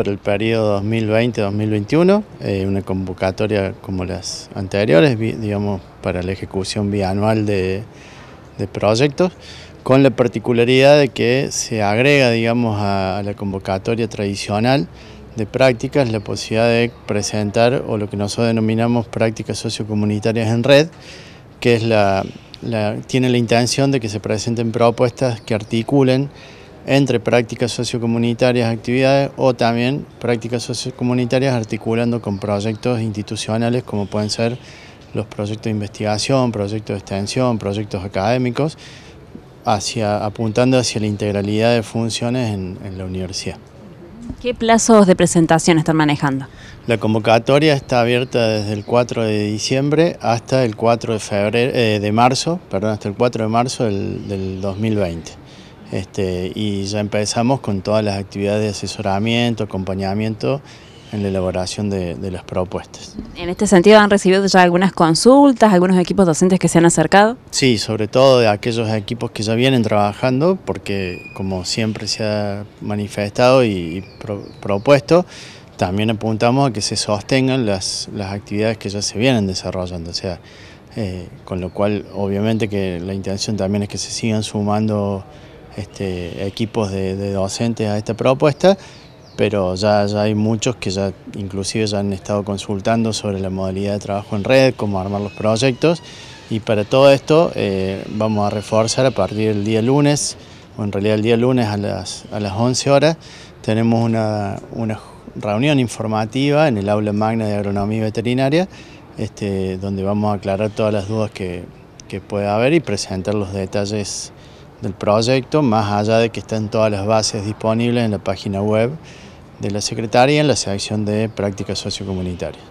para el periodo 2020-2021, eh, una convocatoria como las anteriores, digamos, para la ejecución bianual de, proyectos, con la particularidad de que se agrega, digamos, a, la convocatoria tradicional de prácticas la posibilidad de presentar o lo que nosotros denominamos prácticas sociocomunitarias en red, que es la, la, tiene la intención de que se presenten propuestas que articulen entre prácticas sociocomunitarias, actividades o también prácticas sociocomunitarias articulando con proyectos institucionales como pueden ser los proyectos de investigación, proyectos de extensión, proyectos académicos, hacia, apuntando hacia la integralidad de funciones en, la universidad. ¿Qué plazos de presentación están manejando? La convocatoria está abierta desde el 4 de diciembre hasta el 4 de febrero, eh, de marzo, perdón, hasta el 4 de marzo del 2020. Este, y ya empezamos con todas las actividades de asesoramiento, acompañamiento en la elaboración de, las propuestas. En este sentido, ¿han recibido ya algunas consultas, algunos equipos docentes que se han acercado? Sí, sobre todo de aquellos equipos que ya vienen trabajando, porque como siempre se ha manifestado y, propuesto, también apuntamos a que se sostengan las, actividades que ya se vienen desarrollando, o sea, eh, con lo cual obviamente que la intención también es que se sigan sumando este, equipos de, docentes a esta propuesta, pero ya, hay muchos que ya inclusive ya han estado consultando sobre la modalidad de trabajo en red, cómo armar los proyectos, y para todo esto eh, vamos a reforzar a partir del día lunes, o en realidad el día lunes a las, 11 horas, tenemos una, reunión informativa en el aula magna de agronomía veterinaria, este, donde vamos a aclarar todas las dudas que, que pueda haber y presentar los detalles del proyecto, más allá de que estén todas las bases disponibles en la página web de la Secretaría en la sección de prácticas sociocomunitarias.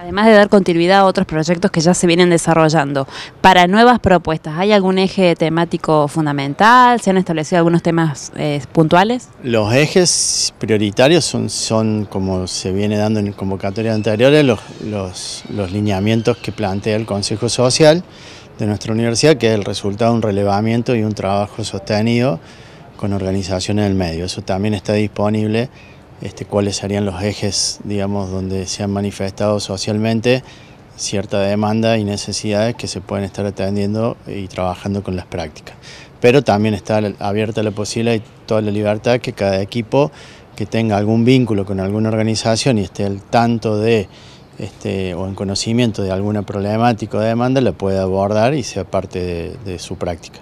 Además de dar continuidad a otros proyectos que ya se vienen desarrollando, para nuevas propuestas, ¿hay algún eje temático fundamental? ¿Se han establecido algunos temas eh, puntuales? Los ejes prioritarios son, como se viene dando en convocatorias anteriores, los, los, los lineamientos que plantea el Consejo Social, de nuestra universidad, que es el resultado de un relevamiento y un trabajo sostenido con organizaciones del medio. Eso también está disponible, este, cuáles serían los ejes, digamos, donde se han manifestado socialmente cierta demanda y necesidades que se pueden estar atendiendo y trabajando con las prácticas. Pero también está abierta la posibilidad y toda la libertad que cada equipo que tenga algún vínculo con alguna organización y esté al tanto de este, o en conocimiento de alguna problemática o demanda, la puede abordar y sea parte de su práctica.